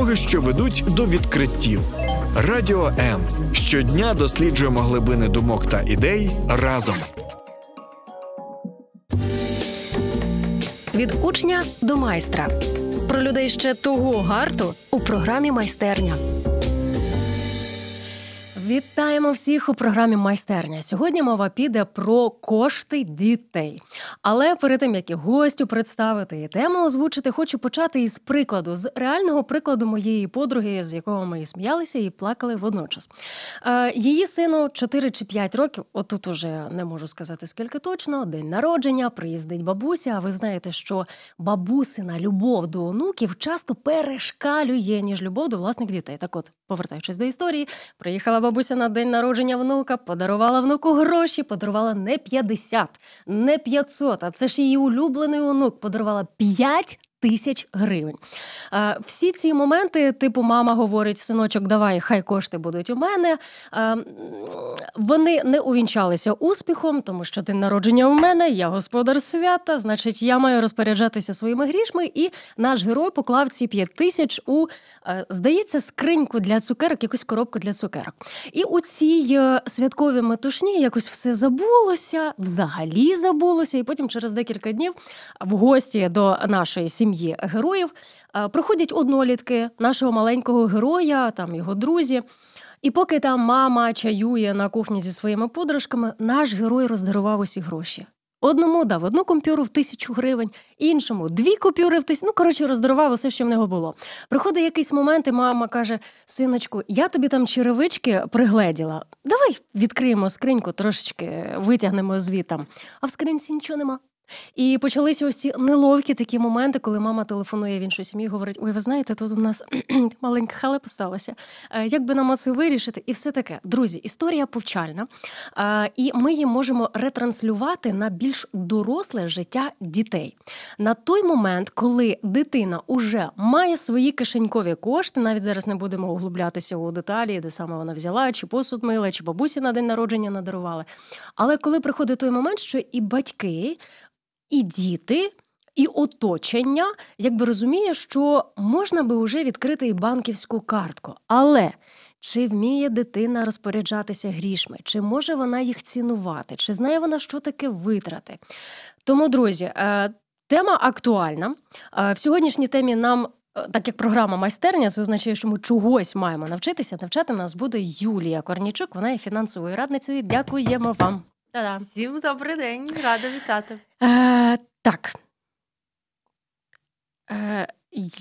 дороги, що ведуть до відкриттів. Радіо М щодня досліджуємо глибини думок та ідей разом. Від учня до майстра про людей ще того гарту у програмі майстерня. Вітаємо всіх у програмі майстерня. Сьогодні мова піде про кошти дітей. Але перед тим як і гостю представити і тему озвучити, хочу почати із прикладу, з реального прикладу моєї подруги, з якого ми і сміялися і плакали водночас. Е, її сину 4 чи 5 років. Отут уже не можу сказати скільки точно. День народження, приїздить бабуся. А ви знаєте, що бабусина любов до онуків часто перешкалює ніж любов до власних дітей. Так, от повертаючись до історії, приїхала бабуся бабуся на день народження внука подарувала внуку гроші, подарувала не 50, не 500, а це ж її улюблений онук подарувала 5 тисяч гривень. Всі ці моменти, типу, мама говорить, синочок, давай, хай кошти будуть у мене. Вони не увінчалися успіхом, тому що день народження у мене, я господар свята, значить, я маю розпоряджатися своїми грішми. І наш герой поклав ці п'ять тисяч у, е, здається, скриньку для цукерок, якусь коробку для цукерок. І у цій е, святковій метушні якось все забулося, взагалі забулося. І потім через декілька днів в гості до нашої сім'ї сім'ї героїв е, проходять однолітки нашого маленького героя, там його друзі. І поки там мама чаює на кухні зі своїми подружками, наш герой роздарував усі гроші. Одному дав одну комп'юру в тисячу гривень, іншому дві купюри в тисячу. Ну, коротше, роздарував усе, що в нього було. Приходить якийсь момент, і мама каже: Синочку, я тобі там черевички пригледіла. Давай відкриємо скриньку, трошечки витягнемо звітам. А в скринці нічого нема. І почалися ось ці неловкі такі моменти, коли мама телефонує в іншу сім'ю говорить: Ой, ви знаєте, тут у нас маленька халепа сталася. Е, як би нам це вирішити? І все таке. Друзі, історія повчальна, е, і ми її можемо ретранслювати на більш доросле життя дітей. На той момент, коли дитина уже має свої кишенькові кошти, навіть зараз не будемо углублятися у деталі, де саме вона взяла, чи посуд мила, чи бабусі на день народження надарували. Але коли приходить той момент, що і батьки і діти. І оточення, якби розуміє, що можна би вже відкрити і банківську картку. Але чи вміє дитина розпоряджатися грішми, чи може вона їх цінувати, чи знає вона, що таке витрати? Тому, друзі, е, тема актуальна. Е, в сьогоднішній темі нам. Е, так як програма майстерня, це означає, що ми чогось маємо навчитися. Навчати нас буде Юлія Корнічук. Вона є фінансовою радницею. Дякуємо вам. Да-да. Всім добрий день, рада вітати. Е, Так. Е,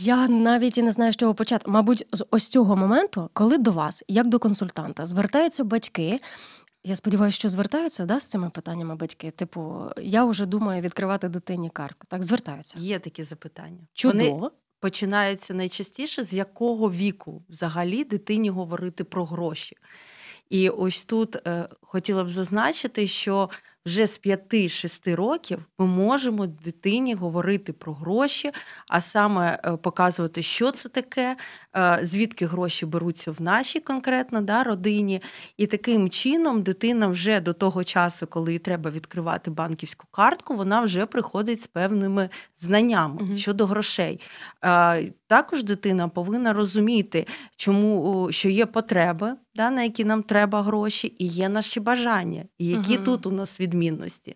Я навіть і не знаю, з чого почати. Мабуть, з ось цього моменту, коли до вас, як до консультанта, звертаються батьки. Я сподіваюся, що звертаються да, з цими питаннями батьки. Типу, я вже думаю відкривати дитині картку. Так, звертаються. Є такі запитання. Чудово. Вони починаються найчастіше з якого віку взагалі дитині говорити про гроші? І ось тут е, хотіла б зазначити, що вже з 5-6 років ми можемо дитині говорити про гроші, а саме е, показувати, що це таке, е, звідки гроші беруться в нашій конкретно да, родині. І таким чином дитина вже до того часу, коли треба відкривати банківську картку, вона вже приходить з певними знаннями угу. щодо грошей. Також дитина повинна розуміти, чому що є потреби да, на які нам треба гроші, і є наші бажання, і які uh тут у нас відмінності.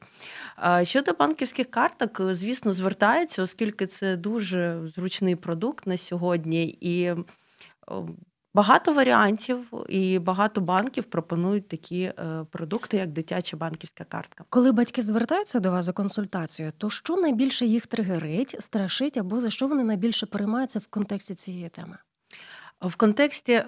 Щодо банківських карток, е, звісно, звертається, оскільки це дуже зручний продукт на сьогодні. і Багато варіантів, і багато банків пропонують такі е, продукти, як дитяча банківська картка. Коли батьки звертаються до вас за консультацією, то що найбільше їх тригерить, страшить або за що вони найбільше переймаються в контексті цієї теми? в контексті е,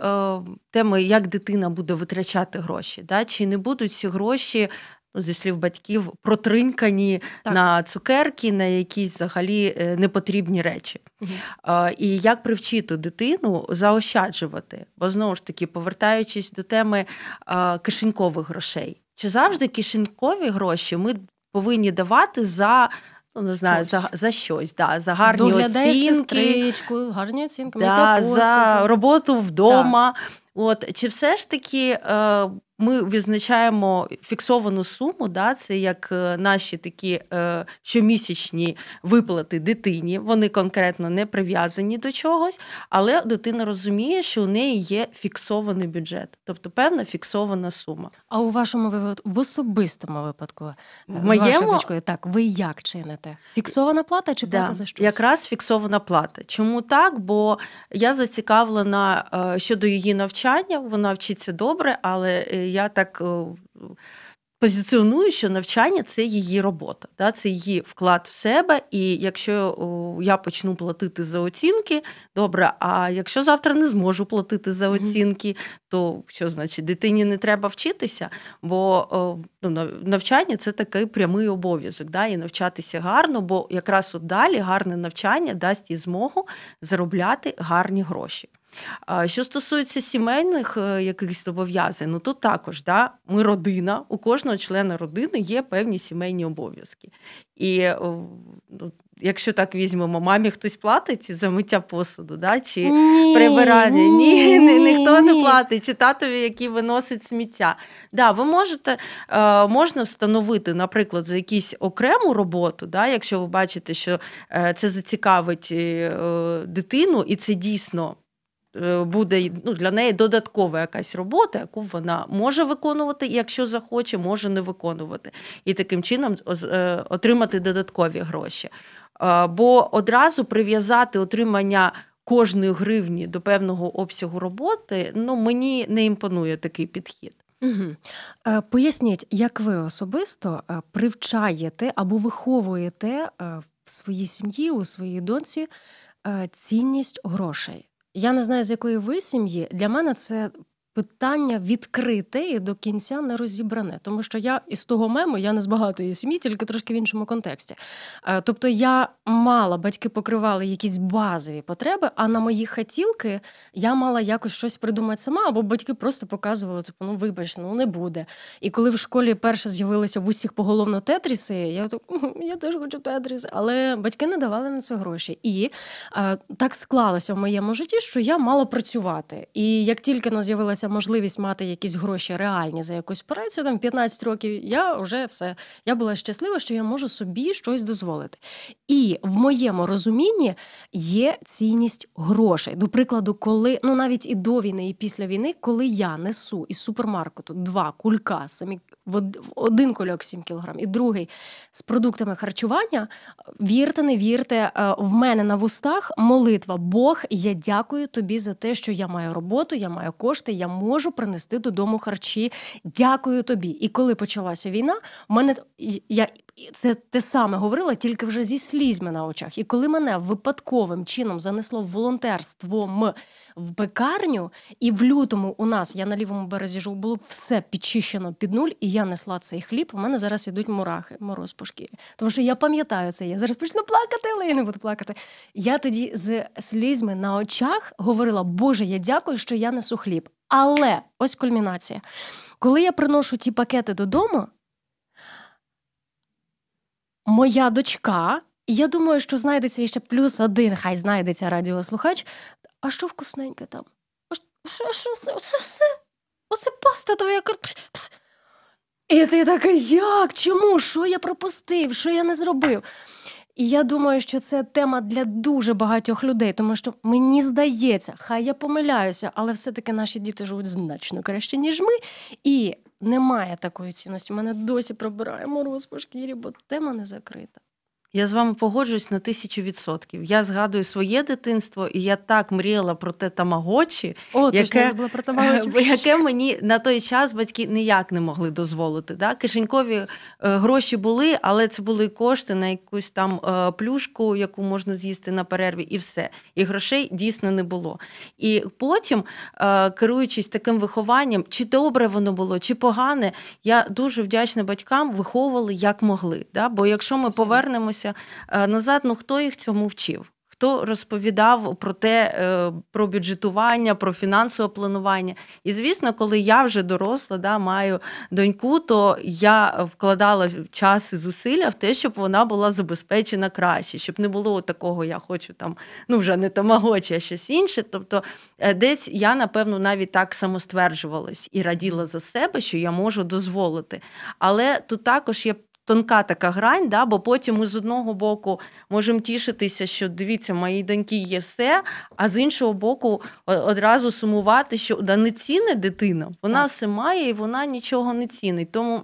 теми, як дитина буде витрачати гроші, да? чи не будуть ці гроші. Ну, зі слів батьків, протринькані так. на цукерки, на якісь взагалі е, непотрібні речі. Mm-hmm. І як привчити дитину заощаджувати? Бо знову ж таки, повертаючись до теми кишенькових грошей, чи завжди кишенькові гроші ми повинні давати за Ну, не знаю, щось. за за щось, да, за гарні Доглядаєш оцінки. сестричку, гарні оцінки, да, за роботу вдома. Да. От, Чи все ж таки е, ми визначаємо фіксовану суму, да, це як е, наші такі е, щомісячні виплати дитині. Вони конкретно не прив'язані до чогось, але дитина розуміє, що у неї є фіксований бюджет, тобто певна фіксована сума. А у вашому випадку в особистому випадку е, в моєму... дочкою, так ви як чините? Фіксована плата чи плата да, за щось? Якраз фіксована плата. Чому так? Бо я зацікавлена е, щодо її навчання, вона вчиться добре, але я так е, позиціоную, що навчання це її робота, да? це її вклад в себе. І якщо я почну платити за оцінки, добре. А якщо завтра не зможу платити за оцінки, то що значить дитині не треба вчитися? Бо ну, навчання це такий прямий обов'язок. да? І навчатися гарно, бо якраз от далі гарне навчання дасть їй змогу заробляти гарні гроші. Що стосується сімейних е, якихось зобов'язань, ну то також да, ми родина, у кожного члена родини є певні сімейні обов'язки. І е, ну, якщо так візьмемо, мамі хтось платить за миття посуду, да, чи ні, прибирання, ні, ні, ні ніхто не платить, чи татові, який виносить сміття. Да, ви можете, е, Можна встановити, наприклад, за якусь окрему роботу, да, якщо ви бачите, що це зацікавить дитину, і це дійсно. Е, буде ну, для неї додаткова якась робота, яку вона може виконувати, якщо захоче, може не виконувати. І таким чином е, отримати додаткові гроші. Бо одразу прив'язати отримання. Кожної гривні до певного обсягу роботи, ну мені не імпонує такий підхід. Угу. Поясніть, як ви особисто привчаєте або виховуєте в своїй сім'ї у своїй доньці цінність грошей? Я не знаю, з якої ви сім'ї. Для мене це питання відкрите і до кінця не розібране, тому що я із того мему я не з багатої сім'ї, тільки трошки в іншому контексті. Е, тобто, я мала батьки покривали якісь базові потреби, а на мої хотілки я мала якось щось придумати сама, або батьки просто показували, типу, ну вибач, ну не буде. І коли в школі перше з'явилися в усіх поголовно тетріси, я так я теж хочу тетріс, але батьки не давали на це гроші. І е, так склалося в моєму житті, що я мала працювати. І як тільки з'явилася з'явилася можливість мати якісь гроші реальні за якусь працю, там 15 років, я вже все. Я була щаслива, що я можу собі щось дозволити. І в моєму розумінні є цінність грошей. До прикладу, коли ну навіть і до війни, і після війни, коли я несу із супермаркету два кулька один кульок 7 кілограм, і другий з продуктами харчування. Вірте, не вірте, е, в мене на вустах молитва. Бог, я дякую тобі за те, що я маю роботу, я маю кошти, я можу принести додому харчі. Дякую тобі. І коли почалася війна, в мене я це те саме говорила, тільки вже зі слізьми на очах. І коли мене випадковим чином занесло волонтерством в пекарню, і в лютому у нас я на лівому березі жив, було все підчищено під нуль, і я несла цей хліб. У мене зараз ідуть мурахи, мороз по шкірі. Тому що я пам'ятаю це. Я зараз почну плакати, але я не буду плакати. Я тоді з слізьми на очах говорила: Боже, я дякую, що я несу хліб. Але ось кульмінація. Коли я приношу ті пакети додому, моя дочка. І я думаю, що знайдеться ще плюс один, хай знайдеться радіослухач. А що вкусненьке там? А що, що це? Оце все? Оце паста твоя І ти така, як? Чому? Що я пропустив? Що я не зробив? І я думаю, що це тема для дуже багатьох людей, тому що мені здається, хай я помиляюся, але все-таки наші діти живуть значно краще, ніж ми. І немає такої цінності. Мене досі пробирає мороз по шкірі, бо тема не закрита. Я з вами погоджуюсь на тисячу відсотків. Я згадую своє дитинство, і я так мріяла про те тамагочі, О, яке, забула про тамагочі. яке мені на той час батьки ніяк не могли дозволити. Да? Кишенькові е, гроші були, але це були кошти на якусь там е, плюшку, яку можна з'їсти на перерві, і все. І грошей дійсно не було. І потім, е, керуючись таким вихованням, чи добре воно було, чи погане, я дуже вдячна батькам, виховували як могли. Да? Бо якщо ми повернемося повернутися е, назад. Ну хто їх цьому вчив? Хто розповідав про те, е, про бюджетування, про фінансове планування? І звісно, коли я вже доросла, да, маю доньку, то я вкладала час і зусилля в те, щоб вона була забезпечена краще, щоб не було такого, я хочу там, ну вже не тамагочі, а щось інше. Тобто, е, десь я, напевно, навіть так самостверджувалась і раділа за себе, що я можу дозволити. Але тут також є тонка така грань, да, бо потім ми з одного боку можемо тішитися, що дивіться, мої доньки є все, а з іншого боку, одразу сумувати, що да, не ціне дитина, вона так. все має і вона нічого не цінить. Тому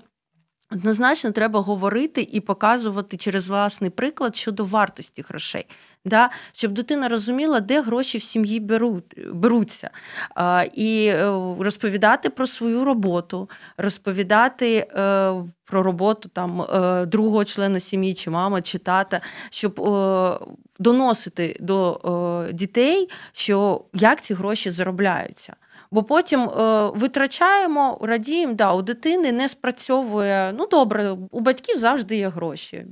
однозначно треба говорити і показувати через власний приклад щодо вартості грошей да? щоб дитина розуміла, де гроші в сім'ї беруть, беруться. А, І е, розповідати про свою роботу, розповідати. Е, про роботу там е, другого члена сім'ї, чи мама, чи тата, щоб доносити до дітей, що як ці гроші заробляються. Бо потім е, витрачаємо, радіємо, да, у дитини не спрацьовує. Ну добре, у батьків завжди є гроші.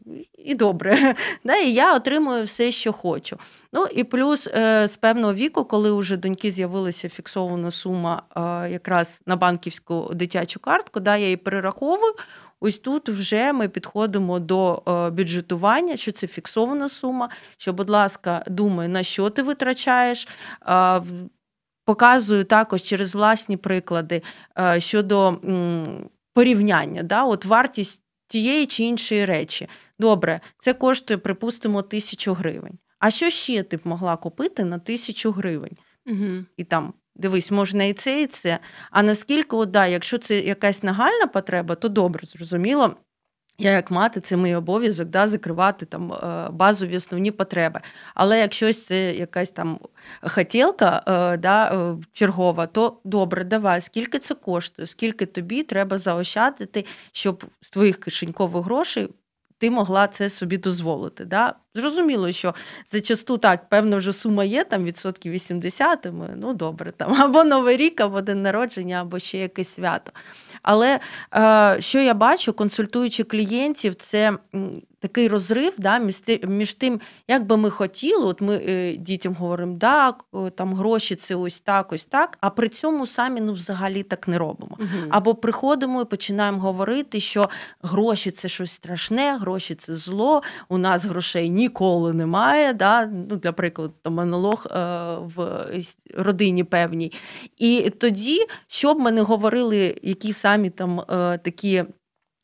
І добре. Да, І я отримую все, що хочу. Ну і плюс е, з певного віку, коли вже доньки з'явилася фіксована сума е, якраз на банківську дитячу картку, да, я її перераховую. Ось тут вже ми підходимо до е, бюджетування, що це фіксована сума. Що, будь ласка, думай, на що ти витрачаєш. Е, показую також через власні приклади е, щодо порівняння, да, от вартість тієї чи іншої речі. Добре, це коштує, припустимо, тисячу гривень. А що ще ти б могла купити на тисячу гривень? Угу. І там дивись, можна і це, і це. А наскільки, от, да, якщо це якась нагальна потреба, то добре, зрозуміло. Я, як мати, це мій обов'язок да, закривати там е, базові основні потреби. Але якщо це якась там хотілка е, да, е, чергова, то добре, давай, скільки це коштує, скільки тобі треба заощадити, щоб з твоїх кишенькових грошей ти могла це собі дозволити. Да? Зрозуміло, що зачасту так, певно, вже сума є, там відсотки 80, ну добре, там або Новий рік, або день народження, або ще якесь свято. Але е, що я бачу, консультуючи клієнтів, це такий розрив да, між тим, як би ми хотіли, от ми е, дітям говоримо, так, там гроші це ось так, ось так, а при цьому самі ну, взагалі так не робимо. Угу. Або приходимо і починаємо говорити, що гроші це щось страшне, гроші це зло, у нас грошей ніколи немає. Да? Ну, Для прикладу, монолог е, в родині певній. І тоді, щоб ми не говорили, які самі там е, такі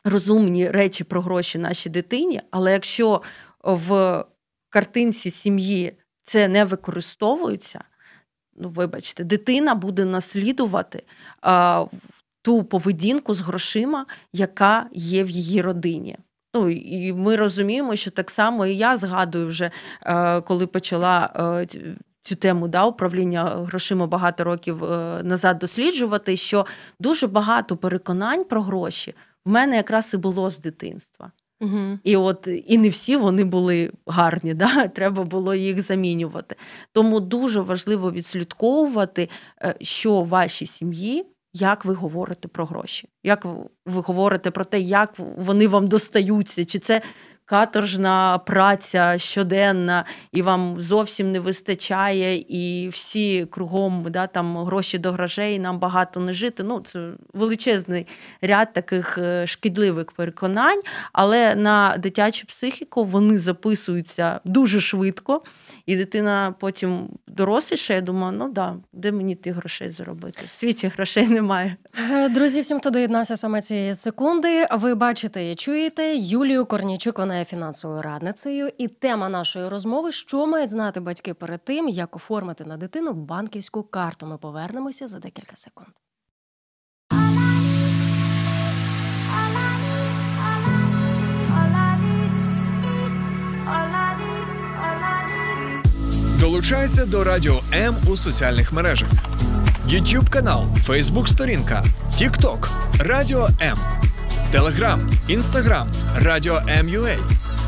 розумні речі про гроші нашій дитині, але якщо в картинці сім'ї це не використовується, ну вибачте, дитина буде наслідувати. Е, ту поведінку з грошима, яка є в її родині. Ну і ми розуміємо, що так само і я згадую вже, е, коли почала. Е, цю тему да, управління грошима багато років е, назад досліджувати, що дуже багато переконань про гроші в мене якраз і було з дитинства. Угу. І от і не всі вони були гарні, да? треба було їх замінювати. Тому дуже важливо відслідковувати, що в вашій сім'ї як ви говорите про гроші, як ви говорите про те, як вони вам достаються, чи це каторжна праця щоденна, і вам зовсім не вистачає, і всі кругом да, там гроші до грошей, нам багато не жити. Ну, це величезний ряд таких е, шкідливих переконань, але на дитячу психіку вони записуються дуже швидко, і дитина потім доросліше, я думаю, ну да, де мені ти грошей заробити? В світі грошей немає. Е, друзі, всім, хто доєднався саме цієї секунди, ви бачите і чуєте Юлію Корнічук. вона є фінансовою радницею. І тема нашої розмови: що мають знати батьки перед тим, як оформити на дитину банківську карту. Ми повернемося за декілька секунд. Долучайся до Радіо М у соціальних мережах: YouTube канал, Facebook сторінка, TikTok, Радіо М, Telegram, Instagram, Радіо М.Ю.А.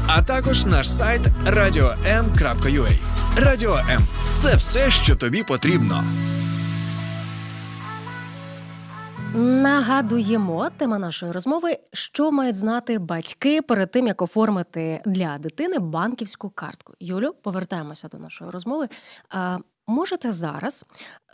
а також наш сайт radio.m.ua. Радіо М. Це все, що тобі потрібно. Нагадуємо, тема нашої розмови, що мають знати батьки перед тим, як оформити для дитини банківську картку. Юлю, повертаємося до нашої розмови. Можете зараз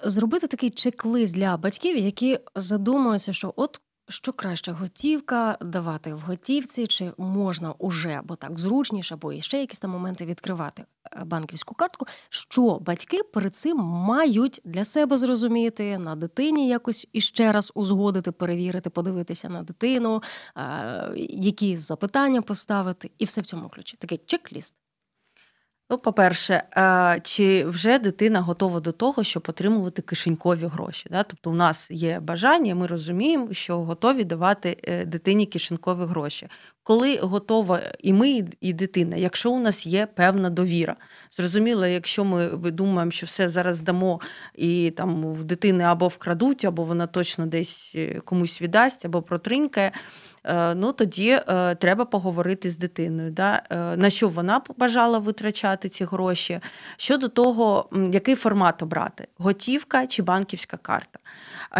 зробити такий чек-лист для батьків, які задумуються, що от що краще готівка давати в готівці, чи можна уже, бо так зручніше, або іще якісь там моменти відкривати е, банківську картку? Що батьки перед цим мають для себе зрозуміти на дитині якось іще раз узгодити, перевірити, подивитися на дитину, е, які запитання поставити, і все в цьому ключі. Такий чек-ліст. Ну, по-перше, е, чи вже дитина готова до того, щоб отримувати кишенькові гроші? Да? Тобто, у нас є бажання, ми розуміємо, що готові давати е, дитині кишенькові гроші. Коли готова і ми, і дитина, якщо у нас є певна довіра, зрозуміло, якщо ми думаємо, що все зараз дамо, і там в дитини або вкрадуть, або вона точно десь е, комусь віддасть, або протринькає. Е, ну тоді е, треба поговорити з дитиною. да? Е, на що вона бажала витрачати ці гроші? Щодо того, який формат обрати: готівка чи банківська карта.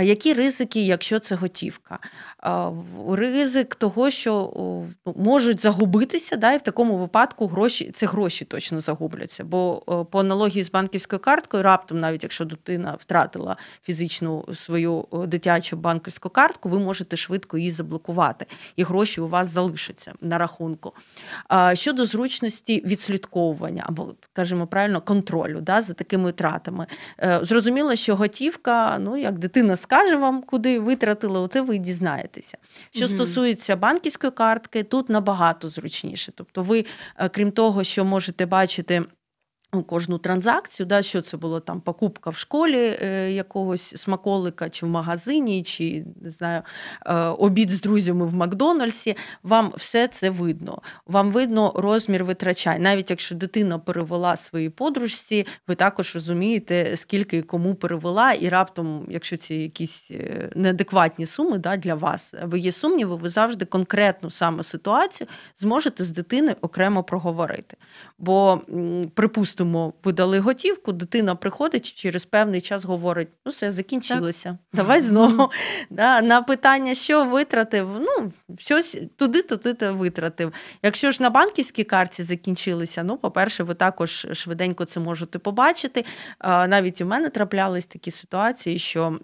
Які ризики, якщо це готівка? ризик того, що ну, можуть загубитися, да, і в такому випадку гроші це гроші точно загубляться. Бо по аналогії з банківською карткою, раптом, навіть якщо дитина втратила фізичну свою дитячу банківську картку, ви можете швидко її заблокувати, і гроші у вас залишаться на рахунку. Щодо зручності відслідковування або, скажімо правильно, контролю да, за такими тратами. Е, зрозуміло, що готівка, ну як дитина скаже вам, куди витратила, оце ви дізнаєте зупинятися. Що mm-hmm. стосується банківської картки, тут набагато зручніше. Тобто, ви, е, крім того, що можете бачити. Ну, кожну транзакцію, да, що це було там покупка в школі е, якогось смаколика, чи в магазині, чи не знаю, е, обід з друзями в Макдональдсі, вам все це видно. Вам видно розмір витрачань. Навіть якщо дитина перевела свої подружці, ви також розумієте, скільки і кому перевела, і раптом, якщо це якісь е, неадекватні суми да, для вас, ви є сумніви, ви завжди конкретну саме ситуацію зможете з дитиною окремо проговорити. Бо, припустимо, тому видали готівку, дитина приходить через певний час говорить: ну все, закінчилося. Так. Давай знову. да, На питання, що витратив, ну, щось туди-туди ти витратив. Якщо ж на банківській карті закінчилися, ну, по-перше, ви також швиденько це можете побачити. Навіть у мене траплялись такі ситуації, що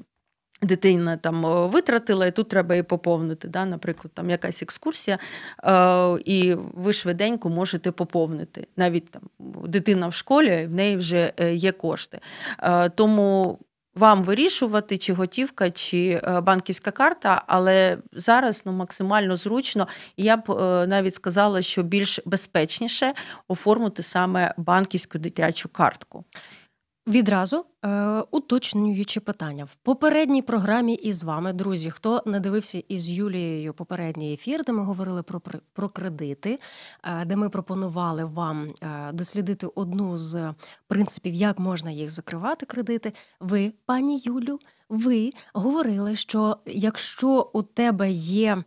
Дитина там е, витратила, і тут треба її поповнити. Да? Наприклад, там якась екскурсія, е, і ви швиденько можете поповнити. Навіть там дитина в школі, в неї вже е, є кошти. Е, тому вам вирішувати, чи готівка, чи е, банківська карта, але зараз ну, максимально зручно, і я б е, навіть сказала, що більш безпечніше оформити саме банківську дитячу картку. Відразу е, уточнюючи питання в попередній програмі із вами, друзі, хто не дивився із Юлією попередній ефір, де ми говорили про про кредити, е, де ми пропонували вам е, дослідити одну з принципів, як можна їх закривати, кредити. Ви, пані Юлю, ви говорили, що якщо у тебе є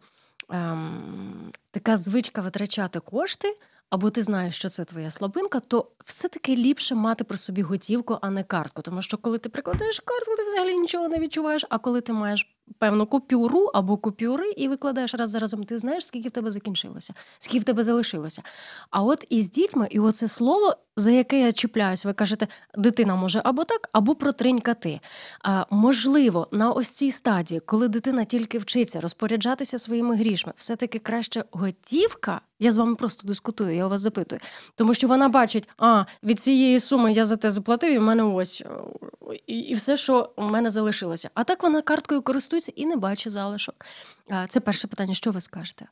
ем, така звичка витрачати кошти або ти знаєш, що це твоя слабинка, то все-таки ліпше мати при собі готівку, а не картку. Тому що, коли ти прикладаєш картку, ти взагалі нічого не відчуваєш. А коли ти маєш певну купюру або купюри і викладаєш раз за разом, ти знаєш, скільки в тебе закінчилося, скільки в тебе залишилося. А от із дітьми, і оце слово за яке я чіпляюсь, ви кажете, дитина може або так, або протринькати. А, Можливо, на ось цій стадії, коли дитина тільки вчиться розпоряджатися своїми грішми, все-таки краще готівка. Я з вами просто дискутую, я у вас запитую, тому що вона бачить, а від цієї суми я за те заплатив, і в мене ось е, і, все, що у мене залишилося. А так вона карткою користується і не бачить залишок. Це перше питання, що ви скажете?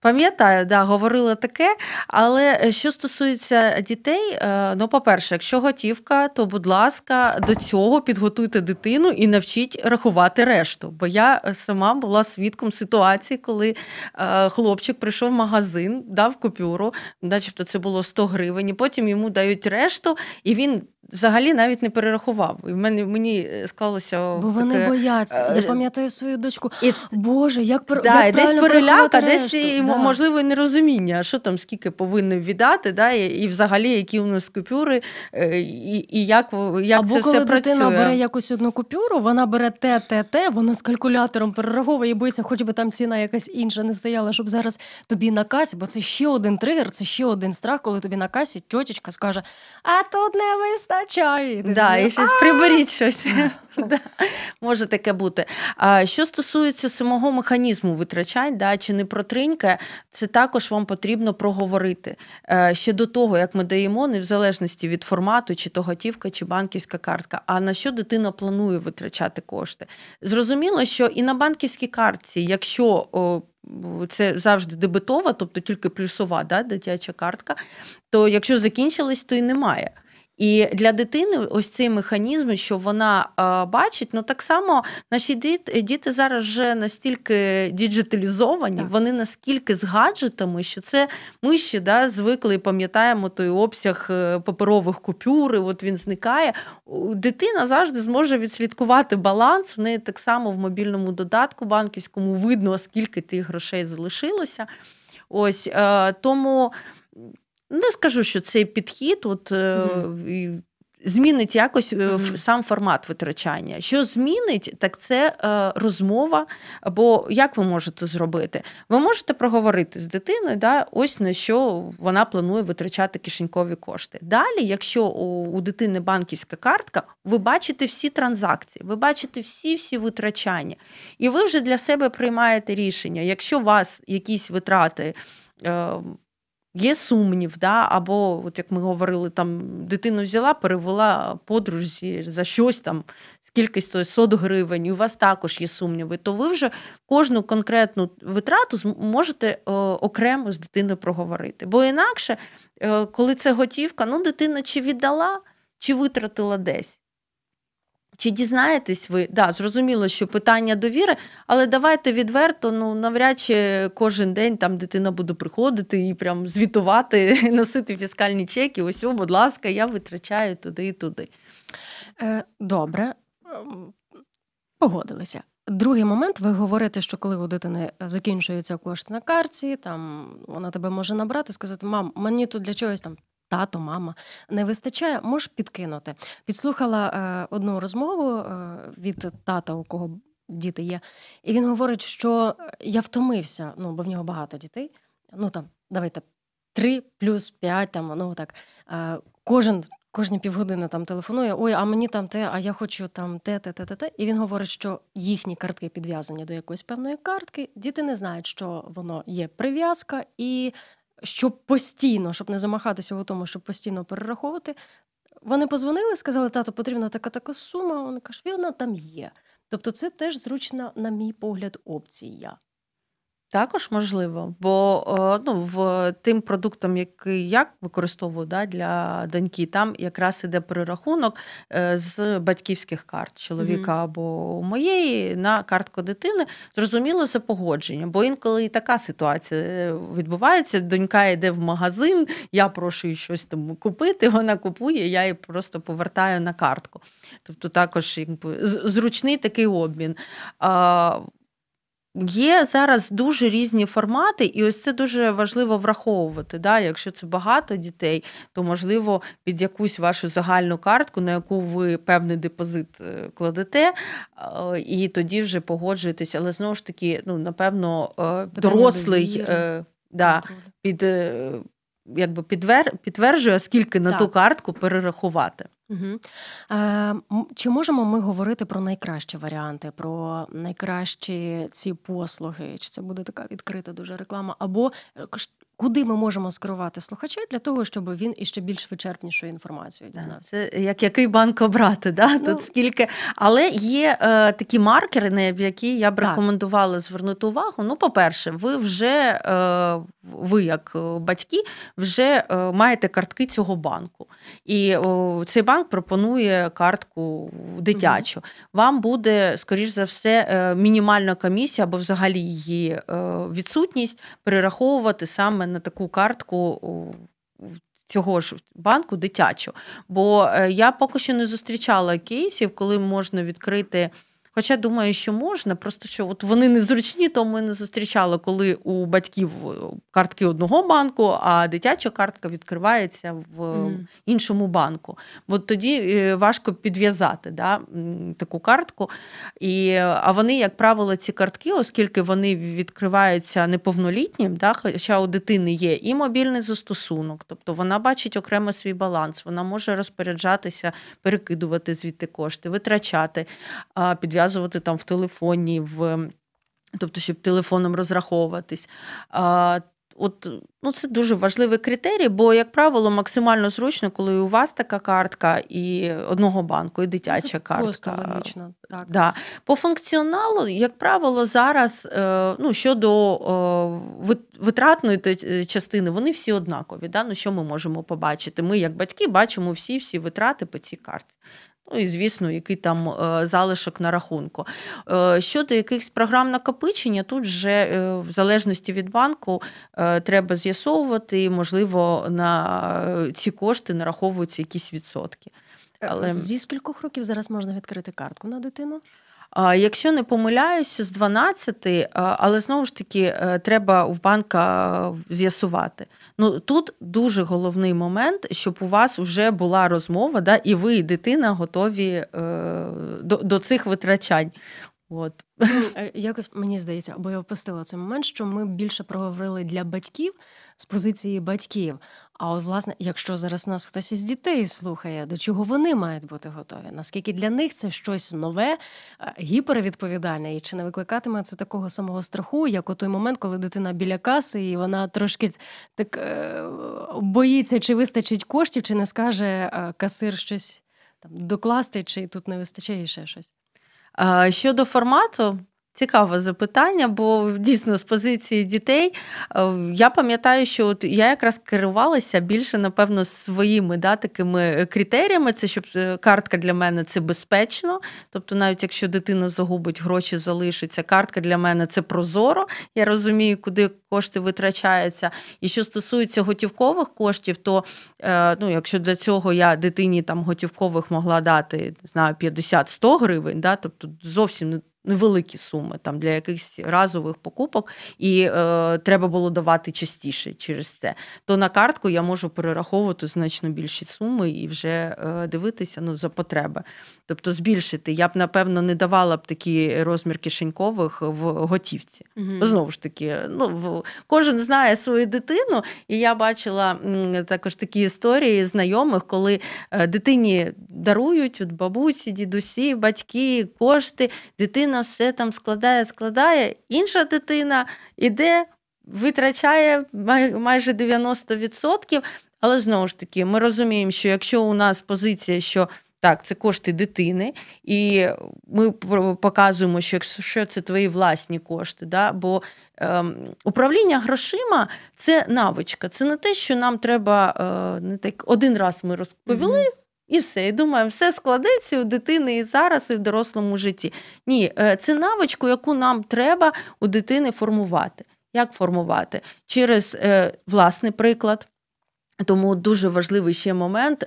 Пам'ятаю, да, говорила таке. Але е, що стосується дітей, е, ну по-перше, якщо готівка, то будь ласка, до цього підготуйте дитину і навчіть рахувати решту. Бо я е, сама була свідком ситуації, коли хлопчик прийшов в магазин, дав купюру, начебто це було 100 гривень. і Потім йому дають решту, і він взагалі навіть не перерахував. І в мене мені е, склалося. Бо вони таке... бояться. Е, Я пам'ятаю свою дочку. І... Боже, як про да, як десь переляка, десь да. можливо нерозуміння, що там скільки повинен віддати, да, і, і взагалі які у нас купюри, е, і і як як Або це коли все працює. Або коли бере якусь одну купюру, вона бере те, те, те, вона з калькулятором перераховує і боїться, хоч би там ціна якась інша не стояла, щоб зараз тобі на касі, бо це ще один тригер, це ще один страх, коли тобі на касі тьотечка скаже, а тут не виставляє да, чай. Да, І щось приберіть щось. Може таке бути. А що стосується самого механізму витрачань, да, чи не протринька, це також вам потрібно проговорити е, ще до того, як ми даємо, не в залежності від формату, чи то готівка, чи банківська картка. А на що дитина планує витрачати кошти? Зрозуміло, що і на банківській картці, якщо це завжди дебетова, тобто тільки плюсова да, дитяча картка, то якщо закінчились, то й немає. І для дитини ось цей механізм, що вона бачить, ну так само наші діти діти зараз вже настільки діджиталізовані, так. вони наскільки з гаджетами, що це ми ще да, звикли і пам'ятаємо той обсяг е, паперових купюр, і от він зникає. Дитина завжди зможе відслідкувати баланс. В неї так само в мобільному додатку банківському видно, скільки тих грошей залишилося. Ось е, тому. Не ну, скажу, що цей підхід, от mm-hmm. змінить якось mm-hmm. сам формат витрачання. Що змінить, так це е, розмова. Бо як ви можете зробити? Ви можете проговорити з дитиною, да, ось на що вона планує витрачати кишенькові кошти. Далі, якщо у дитини банківська картка, ви бачите всі транзакції, ви бачите всі-всі витрачання, і ви вже для себе приймаєте рішення, якщо у вас якісь витрати. Є сумнів, да? або, от як ми говорили, там дитину взяла, перевела подружці за щось там, скільки стоїть 100 гривень, і у вас також є сумніви, то ви вже кожну конкретну витрату можете е, окремо з дитиною проговорити. Бо інакше, е, коли це готівка, ну дитина чи віддала, чи витратила десь. Чи дізнаєтесь ви? Да, зрозуміло, що питання довіри, але давайте відверто, ну навряд чи кожен день там дитина буде приходити і прям звітувати, носити фіскальні чеки. Ось, о, будь ласка, я витрачаю туди і туди. Е, добре, ем, погодилися. Другий момент, ви говорите, що коли у дитини закінчується кошти на карті, там вона тебе може набрати, сказати: Мам, мені тут для чогось там тато, мама не вистачає, можеш підкинути. Підслухала е, одну розмову е, від тата, у кого діти є, і він говорить, що е, я втомився, ну бо в нього багато дітей. Ну там давайте три плюс п'ять. там ну так е, кожен. Кожні півгодини там телефонує, ой, а мені там те, а я хочу там те, те, те, те, те. І він говорить, що їхні картки підв'язані до якоїсь певної картки. Діти не знають, що воно є прив'язка, і щоб постійно, щоб не замахатися в тому, щоб постійно перераховувати. Вони позвонили, сказали, тато, потрібна така така сума. Вони кажуть, вона там є. Тобто, це теж зручна, на мій погляд, опція. Також можливо, бо е, ну, в тим продуктом, який я використовую да, для доньки, там якраз іде перерахунок е, з батьківських карт чоловіка mm-hmm. або моєї на картку дитини. Зрозуміло, це погодження, бо інколи і така ситуація е, відбувається. Донька йде в магазин, я прошу її щось там купити. Вона купує, я її просто повертаю на картку. Тобто, також зручний такий обмін. Є зараз дуже різні формати, і ось це дуже важливо враховувати. Да? Якщо це багато дітей, то можливо під якусь вашу загальну картку, на яку ви певний депозит е, кладете, е, і тоді вже погоджуєтесь. Але знову ж таки, ну напевно, е, дорослий да, під якби підвер підтверджує, скільки на так. ту картку перерахувати. Угу. Е, Чи можемо ми говорити про найкращі варіанти, про найкращі ці послуги? Чи це буде така відкрита дуже реклама? Або е, куди ми можемо скерувати слухача для того, щоб він іще більш вичерпнішою інформацією дізнався. Це як який банк обрати, да? Ну, тут скільки. Але є е, такі маркери, на які я б так. рекомендувала звернути увагу. Ну, по-перше, ви вже, е, ви, як е, батьки, вже е, маєте картки цього банку. І цей банк пропонує картку дитячу. Угу. Вам буде, скоріш за все, е, мінімальна комісія або взагалі її е, відсутність перераховувати саме на таку картку. Цього ж банку дитячу, бо е, я поки що не зустрічала кейсів, коли можна відкрити Хоча думаю, що можна, просто що от вони незручні, тому ми не зустрічали, коли у батьків е, картки одного банку, а дитяча картка відкривається в mm. іншому банку. Бо тоді е, важко підв'язати да, таку картку. І, А вони, як правило, ці картки, оскільки вони відкриваються неповнолітнім, да, хоча у дитини є і мобільний застосунок, тобто вона бачить окремо свій баланс, вона може розпоряджатися, перекидувати звідти кошти, витрачати, підв'язувати показувати там в телефоні, в тобто, щоб телефоном розраховуватись. А, От ну це дуже важливий критерій, бо, як правило, максимально зручно, коли у вас така картка і одного банку, і ну, дитяча це картка. Просто логічно, так. Да. По функціоналу, як правило, зараз е, ну, щодо е, витратної е, частини, вони всі однакові. Да? Ну, Що ми можемо побачити? Ми, як батьки, бачимо всі всі витрати по цій картці. Ну і звісно, який там е, залишок на рахунку. Е, щодо якихось програм накопичення, тут вже е, в залежності від банку треба з'ясовувати, можливо, на ці кошти нараховуються якісь відсотки. Але зі скількох років зараз можна відкрити картку на дитину? Якщо не помиляюся, з 12, але знову ж таки треба в банка з'ясувати. Ну тут дуже головний момент, щоб у вас вже була розмова, да, і ви, і дитина готові е, до, до цих витрачань. От ну, е, якось мені здається, або я впустила цей момент, що ми більше проговорили для батьків з позиції батьків. А от власне, якщо зараз нас хтось із дітей слухає, до чого вони мають бути готові? Наскільки для них це щось нове, е, гіпервідповідальне, і чи не викликатиме це такого самого страху, як у той момент, коли дитина біля каси, і вона трошки так е, боїться, чи вистачить коштів, чи не скаже касир щось там докласти, чи тут не вистачає ще щось. Щодо формату, Цікаве запитання, бо дійсно з позиції дітей е, я пам'ятаю, що от я якраз керувалася більше, напевно, своїми да, такими критеріями. Це щоб е, картка для мене це безпечно. Тобто, навіть якщо дитина загубить, гроші залишиться. Картка для мене це прозоро. Я розумію, куди кошти витрачаються. І що стосується готівкових коштів, то е, ну, якщо для цього я дитині там готівкових могла дати не знаю 50-100 гривень, да, тобто зовсім не невеликі суми там для якихось разових покупок, і е, треба було давати частіше через це. То на картку я можу перераховувати значно більші суми і вже е, дивитися ну, за потреби. Тобто збільшити. Я б, напевно, не давала б такі розмір кишенькових в готівці. mm Знову ж таки, ну, в кожен знає свою дитину, і я бачила також такі історії знайомих, коли е, дитині дарують от бабусі, дідусі, батьки, кошти, дитина дитина все там складає, складає, інша дитина іде, витрачає майже 90%. Але знову ж таки, ми розуміємо, що якщо у нас позиція, що так, це кошти дитини, і ми показуємо, що якщо це твої власні кошти, да, бо ем, управління грошима це навичка, це не те, що нам треба е, не так один раз ми розповіли. Mm-hmm. І все, і думаю, все складеться у дитини і зараз, і в дорослому житті. Ні, це навичку, яку нам треба у дитини формувати. Як формувати? Через е, власний приклад. Тому дуже важливий ще момент. Е,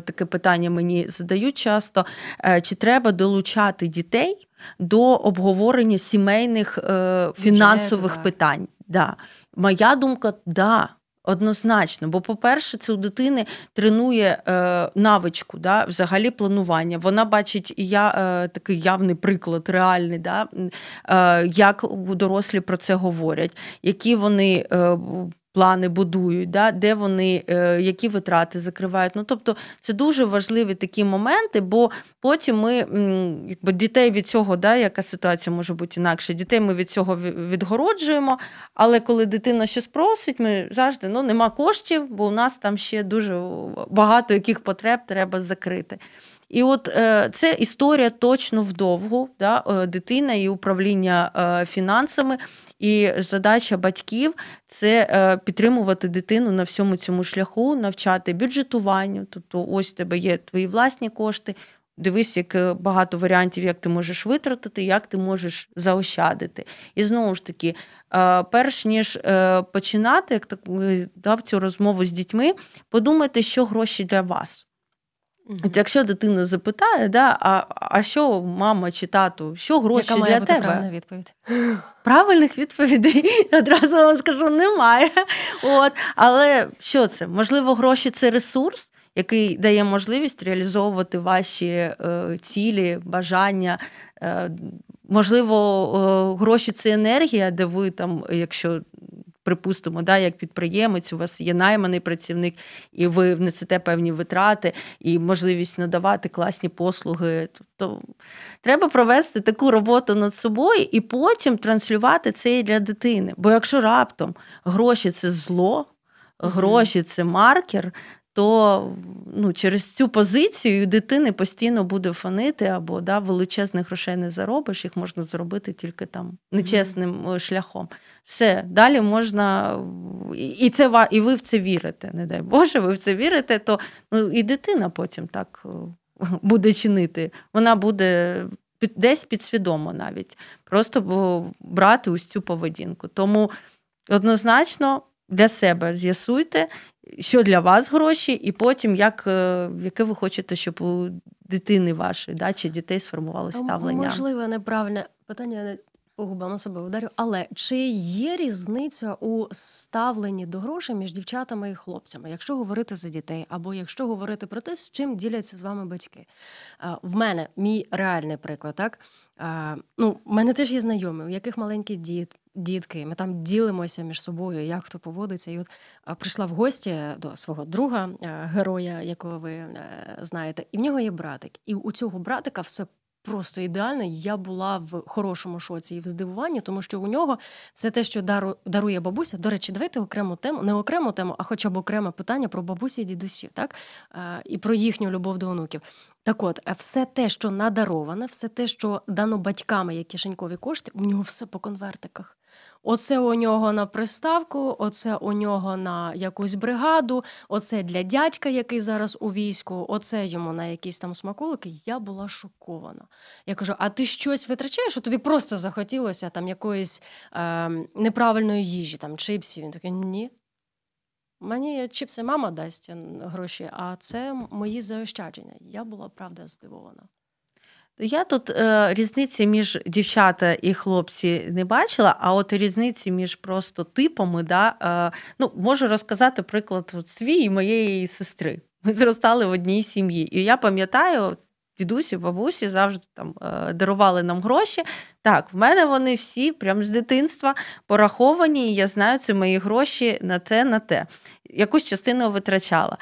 таке питання мені задають часто: е, чи треба долучати дітей до обговорення сімейних е, фінансових Бюджету, питань? Да. Моя думка, да. Однозначно, бо, по-перше, це у дитини тренує е, навичку, да, взагалі планування. Вона бачить і я е, такий явний приклад, реальний, да, е, як дорослі про це говорять, які вони е, плани будують, да, де вони е, які витрати закривають. Ну тобто це дуже важливі такі моменти, бо потім ми якби дітей від цього, да, яка ситуація може бути інакше, дітей ми від цього відгороджуємо. Але коли дитина щось просить, ми завжди ну нема коштів, бо у нас там ще дуже багато яких потреб треба закрити. І от е, це історія точно вдовгу, да, е, дитина і управління фінансами. І задача батьків це е, підтримувати дитину на всьому цьому шляху, навчати бюджетуванню. Тобто, ось у тебе є твої власні кошти. Дивись, як е, багато варіантів, як ти можеш витратити, як ти можеш заощадити. І знову ж таки, е, перш ніж починати як так, дав цю розмову з дітьми, подумайте, що гроші для вас. От Якщо дитина запитає, да, а а що мама чи тату, що гроші Яка має для бути тебе? правильна відповідь? Правильних відповідей одразу вам скажу немає. От. Але що це? Можливо, гроші це ресурс, який дає можливість реалізовувати ваші е, цілі, бажання. Е, Можливо, е, гроші це енергія, де ви там, якщо припустимо, да, як підприємець, у вас є найманий працівник, і ви внесете певні витрати і можливість надавати класні послуги. Тобто треба провести таку роботу над собою і потім транслювати це і для дитини. Бо якщо раптом гроші це зло, гроші це маркер, то ну, через цю позицію дитини постійно буде фонити або да, величезних грошей не заробиш, їх можна зробити тільки там нечесним mm-hmm. шляхом. Все, далі можна, і це і ви в це вірите, не дай Боже, ви в це вірите, то ну, і дитина потім так е, буде чинити. Вона буде під, десь підсвідомо навіть, просто брати ось цю поведінку. Тому однозначно. Для себе з'ясуйте, що для вас гроші, і потім, як, е, яке ви хочете, щоб у дитини вашої да, чи дітей сформувалося ставлення. Можливо, неправильне питання я не по губам себе ударю. Але чи є різниця у ставленні до грошей між дівчатами і хлопцями, якщо говорити за дітей, або якщо говорити про те, з чим діляться з вами батьки? Е, в мене мій реальний приклад, так. А, е, ну, в мене теж є знайомі, у яких маленькі діт, дітки. Ми там ділимося між собою, як хто поводиться. І от а, е, прийшла в гості до свого друга, а, е, героя, якого ви знаєте, і в нього є братик. І у цього братика все просто ідеально. Я була в хорошому шоці і в здивуванні, тому що у нього все те, що дару, дарує бабуся. До речі, давайте окрему тему, не окрему тему, а хоча б окреме питання про бабусі і дідусів, так і про їхню любов до онуків. Так от, е, все те, що надароване, все те, що дано батьками як кишенькові кошти, у нього все по конвертиках. Оце у нього на приставку, оце у нього на якусь бригаду, оце для дядька, який зараз у війську, оце йому на якісь там смаколики. Я була шокована. Я кажу: а ти щось витрачаєш? тобі просто захотілося там якоїсь е, неправильної їжі, там чипсів? Він такий, ні. Мені чіпси мама дасть гроші, а це мої заощадження. Я була правда здивована. Я тут е, різниці між дівчата і хлопці не бачила, а от різниці між просто типами, да, е, ну, можу розказати приклад от свій і моєї сестри. Ми зростали в одній сім'ї. І я пам'ятаю, дідусі, бабусі завжди там е, дарували нам гроші. Так, в мене вони всі прям з дитинства пораховані, і я знаю, це мої гроші на те, на те. Якусь частину витрачала.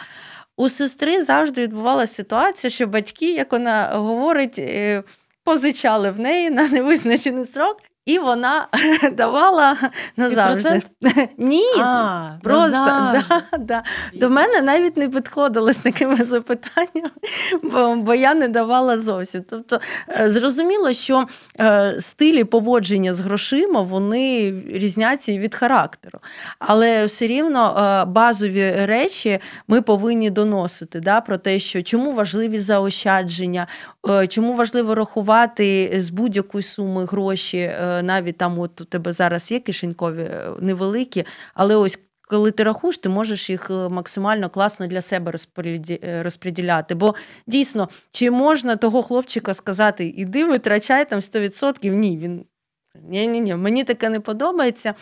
У сестри завжди відбувалася ситуація, що батьки, як вона говорить, е, позичали в неї на невизначений срок. І вона давала назавжди. Ні, а, просто назавжди. Да, да. до мене навіть не підходили з такими запитаннями, бо, бо я не давала зовсім. Тобто е, зрозуміло, що е, стилі поводження з грошима вони різняться від характеру. Але все рівно е, базові речі ми повинні доносити да, про те, що чому важливі заощадження, чому важливо рахувати з будь-якої суми гроші. Е, навіть там, от у тебе зараз є кишенькові е, невеликі, але ось. Коли ти рахуєш, ти можеш їх е, максимально класно для себе розподіляти. Бо дійсно, чи можна того хлопчика сказати, іди витрачай там 100%? Ні, він ні-ні-ні, мені таке не подобається.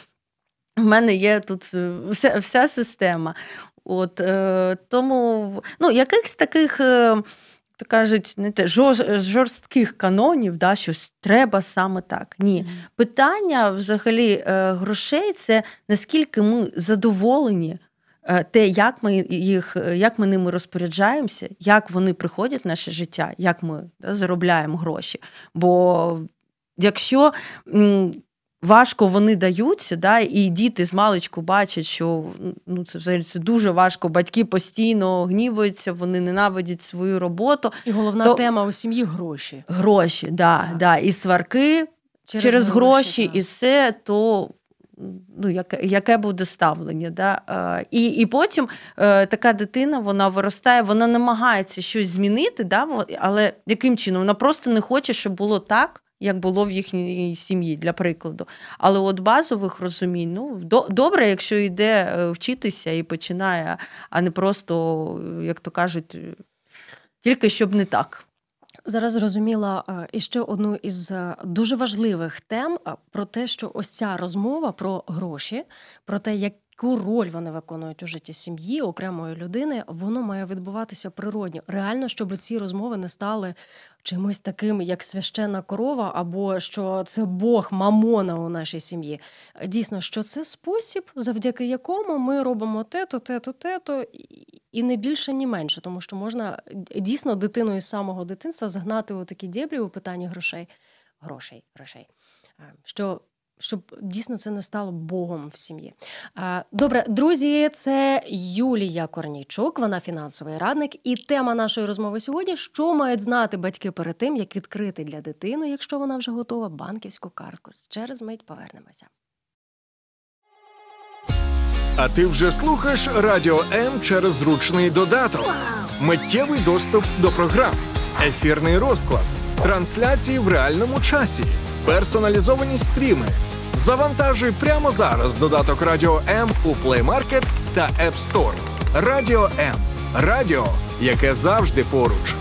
В мене є тут вся вся система. От е, тому ну, якихось таких. Е, то кажуть, не те жорстких канонів, да, щось треба саме так. Ні, питання взагалі е, грошей це наскільки ми задоволені. Е, те, як ми їх, е, як ми ними розпоряджаємося, як вони приходять в наше життя, як ми да, заробляємо гроші. Бо якщо важко вони даються, да, і діти з маличку бачать, що ну це взагалі це дуже важко. Батьки постійно гнівуються, вони ненавидять свою роботу. І головна То... тема у сім'ї гроші. Гроші, да, так. да, і сварки. Через, через гроші так. і все, то ну, яке яке буде ставлення. Да? Е, і і потім е, така дитина вона виростає, вона намагається щось змінити, да? але яким чином? Вона просто не хоче, щоб було так, як було в їхній сім'ї, для прикладу. Але от базових розумінь, ну добре, якщо йде е, вчитися і починає, а не просто, як то кажуть, тільки щоб не так. Зараз зрозуміла е, іще одну із е, дуже важливих тем про те, що ось ця розмова про гроші, про те, як яку роль вони виконують у житті сім'ї, окремої людини, воно має відбуватися природньо. Реально, щоб ці розмови не стали чимось таким, як священна корова, або що це Бог мамона у нашій сім'ї. Дійсно, що це спосіб, завдяки якому ми робимо те-то, те-то, те-то, і не більше, ні менше, тому що можна дійсно дитину із самого дитинства загнати у такі дєбрі у питанні грошей, грошей, грошей. Е, що щоб дійсно це не стало Богом в сім'ї. Добре, друзі, це Юлія Корнійчук, вона фінансовий радник. І тема нашої розмови сьогодні: що мають знати батьки перед тим, як відкрити для дитини, якщо вона вже готова, банківську картку. Через мить повернемося. А ти вже слухаєш Радіо М через зручний додаток. Миттєвий доступ до програм, ефірний розклад, трансляції в реальному часі персоналізовані стріми. Завантажуй прямо зараз додаток Радіо М у Play Market та App Store. Радіо М. Радіо, яке завжди поруч.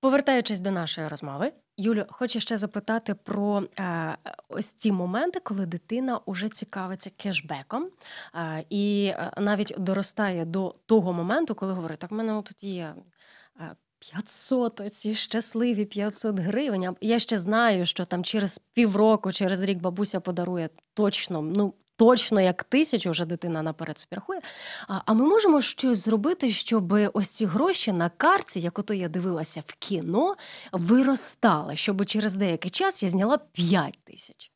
Повертаючись до нашої розмови, Юлю, хочу ще запитати про е, ось ці моменти, коли дитина уже цікавиться кешбеком е, і е, навіть доростає до того моменту, коли говорить: так в мене тут є е, 500, оці щасливі 500 гривень. Я ще знаю, що там через півроку, через рік бабуся подарує точно, ну точно як тисячу, вже дитина наперед спірхує. А, а ми можемо щось зробити, щоб ось ці гроші на карті, як ото я дивилася в кіно, виростали, щоб через деякий час я зняла 5 тисяч.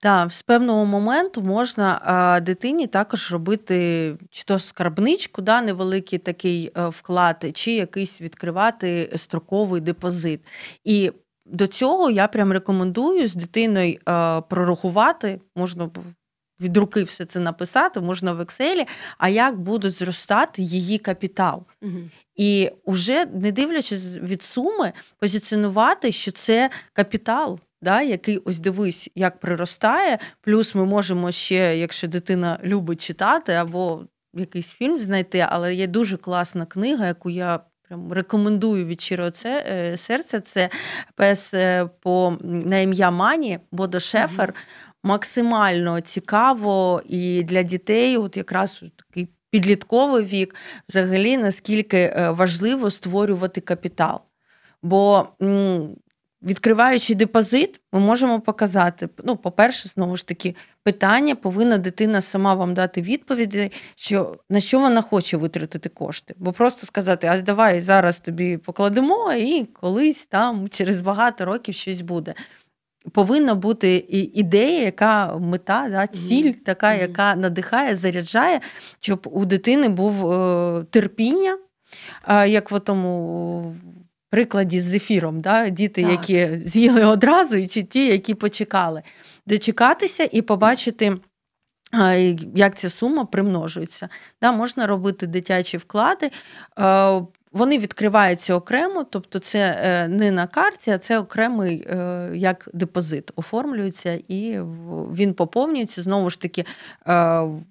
Так, з певного моменту можна а, дитині також робити чи то скарбничку, да, невеликий такий а, е, вклад, чи якийсь відкривати строковий депозит. І до цього я прям рекомендую з дитиною а, е, прорахувати, можна від руки все це написати, можна в Excel, а як буде зростати її капітал. Угу. І вже не дивлячись від суми, позиціонувати, що це капітал да, який ось дивись, як приростає. Плюс ми можемо ще, якщо дитина любить читати або якийсь фільм знайти, але є дуже класна книга, яку я. Прям рекомендую від щирого це е, серця. Це пес е, по на ім'я Мані Бодо Шефер. Максимально цікаво і для дітей, от якраз такий підлітковий вік, взагалі наскільки е, важливо створювати капітал. Бо Відкриваючи депозит, ми можемо показати. Ну, по-перше, знову ж таки, питання повинна дитина сама вам дати відповіді, що на що вона хоче витратити кошти. Бо просто сказати, а давай зараз тобі покладемо, і колись там через багато років щось буде. Повинна бути ідея, яка мета, да, ціль, така, яка надихає, заряджає, щоб у дитини був е, терпіння. Е, як в тому прикладі з зефіром, да? діти, так. які з'їли одразу, чи ті, які почекали, дочекатися і побачити. Як ця сума примножується, Да, можна робити дитячі вклади, е, вони відкриваються окремо, тобто це е, не на карті, а це окремий е, як депозит оформлюється і він поповнюється. Знову ж таки,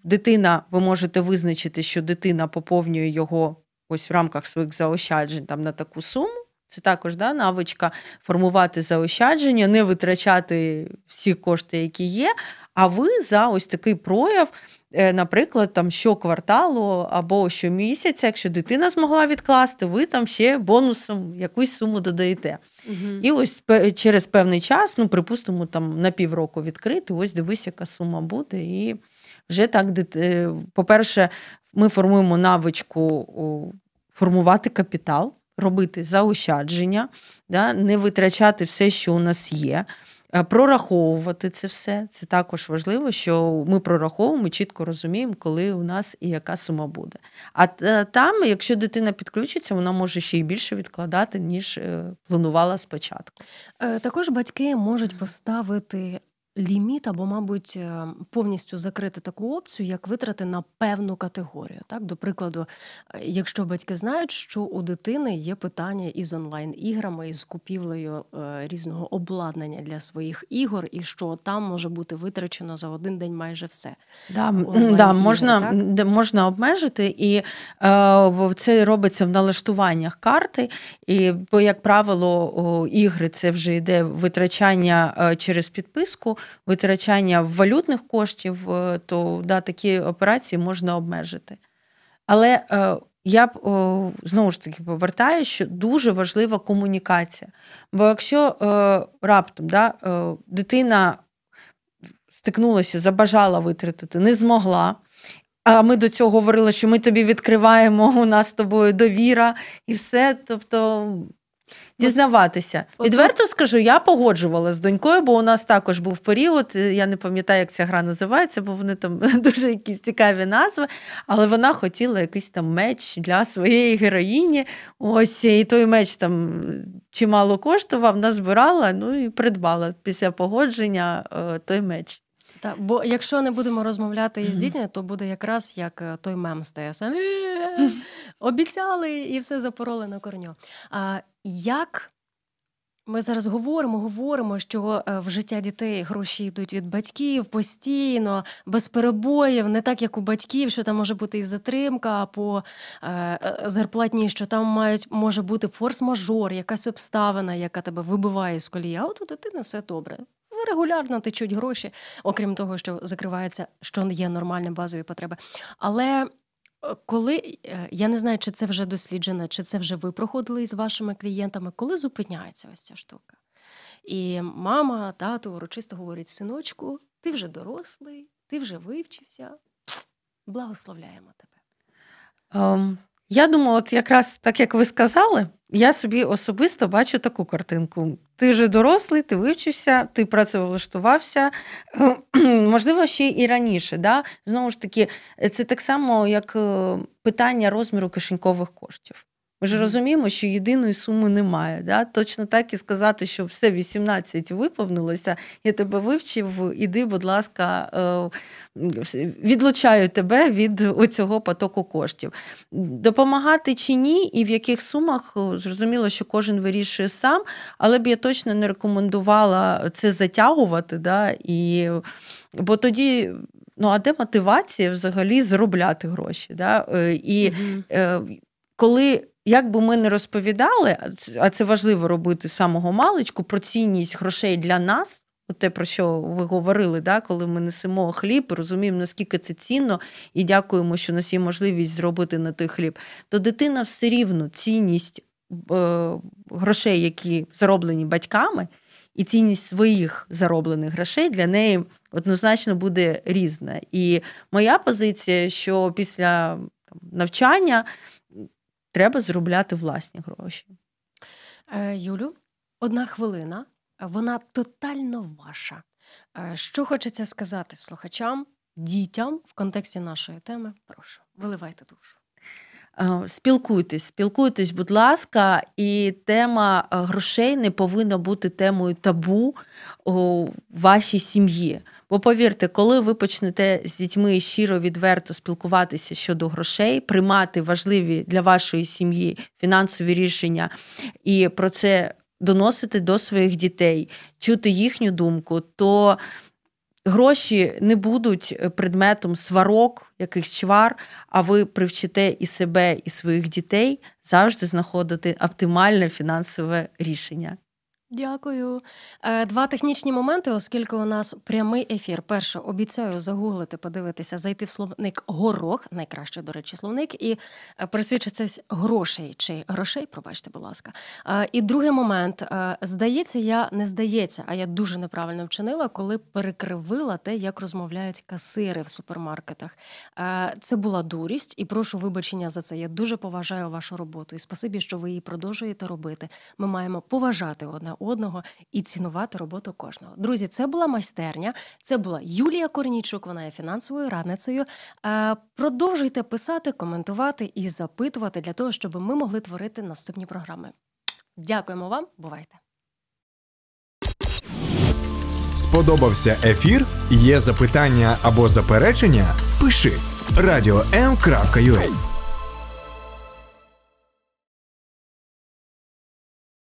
дитина, ви можете визначити, що дитина поповнює його ось в рамках своїх заощаджень там на таку суму. Це також да, навичка формувати заощадження, не витрачати всі кошти, які є. А ви за ось такий прояв, е, наприклад, там щокварталу або щомісяця, якщо дитина змогла відкласти, ви там ще бонусом якусь суму додаєте. Угу. І ось через певний час, ну припустимо, там на півроку відкрити, ось дивись, яка сума буде. І вже так, е, по-перше, ми формуємо навичку формувати капітал робити заощадження, да, не витрачати все, що у нас є. Е, прораховувати це все, це також важливо, що ми прораховуємо, чітко розуміємо, коли у нас і яка сума буде. А е, там, якщо дитина підключиться, вона може ще й більше відкладати, ніж е, планувала спочатку. Також батьки можуть поставити ліміт або, мабуть, е, повністю закрити таку опцію, як витрати на певну категорію. Так, До прикладу, е, якщо батьки знають, що у дитини є питання із онлайн-іграми, із купівлею е, різного обладнання для своїх ігор, і що там може бути витрачено за один день майже все. Да, да, Можна так? можна обмежити, і е, це робиться в налаштуваннях карти. І, Бо, як правило, ігри це вже йде витрачання через підписку витрачання валютних коштів, е, то да, такі операції можна обмежити. Але е, я б знову ж таки повертаю, що дуже важлива комунікація. Бо якщо е, раптом да, дитина стикнулася, забажала витратити, не змогла. А ми до цього говорили, що ми тобі відкриваємо, у нас з тобою довіра і все. Тобто дізнаватися. Відверто скажу, я погоджувала з донькою, бо у нас також був період. Е, я не пам'ятаю, як ця гра називається, бо вони там дуже якісь цікаві назви. Але вона хотіла якийсь там меч для своєї героїні. Ось і той меч там чимало коштував, назбирала, ну і придбала після погодження е, той меч. Та бо якщо не будемо розмовляти із дітьми, то буде якраз як е, той мем з ТСН. Обіцяли і все запороли на корню. А як ми зараз говоримо, говоримо, що е, в життя дітей гроші йдуть від батьків постійно, без перебоїв, не так як у батьків, що там може бути і затримка по е, е, зарплатні, що там мають може бути форс-мажор, якась обставина, яка тебе вибиває з колії. А от у дитини все добре. Регулярно течуть гроші, окрім того, що закривається, що є нормальні базові потреби. Але коли е, я не знаю, чи це вже досліджено, чи це вже ви проходили із вашими клієнтами, коли зупиняється ось ця штука? І мама, тато урочисто говорить: синочку, ти вже дорослий, ти вже вивчився, благословляємо тебе. Um, я думаю, от якраз так як ви сказали, я собі особисто бачу таку картинку. Ти вже дорослий, ти вивчився, ти працевлаштувався, можливо, ще і раніше. Да? Знову ж таки, це так само, як е, питання розміру кишенькових коштів. Ми ж розуміємо, що єдиної суми немає. Да? Точно так і сказати, що все 18 виповнилося, я тебе вивчив, іди, будь ласка, е, відлучаю тебе від оцього потоку коштів. Допомагати чи ні, і в яких сумах е, зрозуміло, що кожен вирішує сам, але б я точно не рекомендувала це затягувати. Да? І... Бо тоді. Ну, а де мотивація взагалі заробляти гроші? Да? Е, і mm коли як би ми не розповідали, а це важливо робити з самого маличку про цінність грошей для нас, те, про що ви говорили, да, коли ми несемо хліб, розуміємо, наскільки це цінно, і дякуємо, що нас є можливість зробити на той хліб, то дитина все рівно цінність е, грошей, які зароблені батьками, і цінність своїх зароблених грошей для неї однозначно буде різна. І моя позиція, що після там, навчання треба зробляти власні гроші. Е, Юлю, одна хвилина, вона тотально ваша. Е, що хочеться сказати слухачам, дітям в контексті нашої теми? Прошу, виливайте душу. Е, спілкуйтесь, спілкуйтесь, будь ласка, і тема грошей не повинна бути темою табу у вашій сім'ї. Бо повірте, коли ви почнете з дітьми щиро відверто спілкуватися щодо грошей, приймати важливі для вашої сім'ї фінансові рішення і про це доносити до своїх дітей, чути їхню думку, то гроші не будуть е, предметом сварок, яких чвар, а ви привчите і себе, і своїх дітей завжди знаходити оптимальне фінансове рішення. Дякую. Е, два технічні моменти, оскільки у нас прямий ефір. Перше, обіцяю загуглити, подивитися, зайти в словник горох, найкраще, до речі, словник, і е, присвідчитись грошей чи грошей, пробачте, будь ласка. Е, і другий момент здається, я не здається, а я дуже неправильно вчинила, коли перекривила те, як розмовляють касири в супермаркетах. Це була дурість, і прошу вибачення за це. Я дуже поважаю вашу роботу і спасибі, що ви її продовжуєте робити. Ми маємо поважати одне одного і цінувати роботу кожного. Друзі, це була майстерня. Це була Юлія Корнічук. Вона є фінансовою радницею. Е, продовжуйте писати, коментувати і запитувати для того, щоб ми могли творити наступні програми. Дякуємо вам, бувайте! Сподобався ефір? Є запитання або заперечення? Пиши радіом.ua